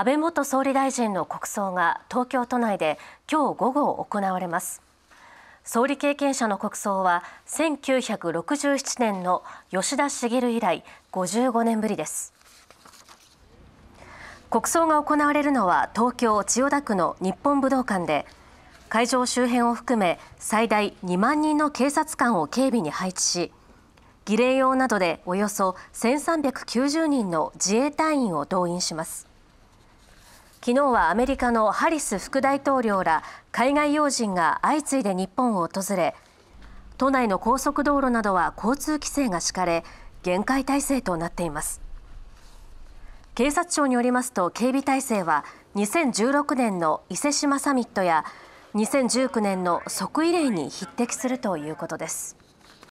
安倍元総理大臣の国葬が東京都内で今日午後行われます総理経験者の国葬は1967年の吉田茂以来55年ぶりです国葬が行われるのは東京千代田区の日本武道館で会場周辺を含め最大2万人の警察官を警備に配置し儀礼用などでおよそ1390人の自衛隊員を動員します昨日はアメリカのハリス副大統領ら海外要人が相次いで日本を訪れ都内の高速道路などは交通規制が敷かれ厳戒態勢となっています警察庁によりますと警備体制は2016年の伊勢志摩サミットや2019年の即位礼に匹敵するということです。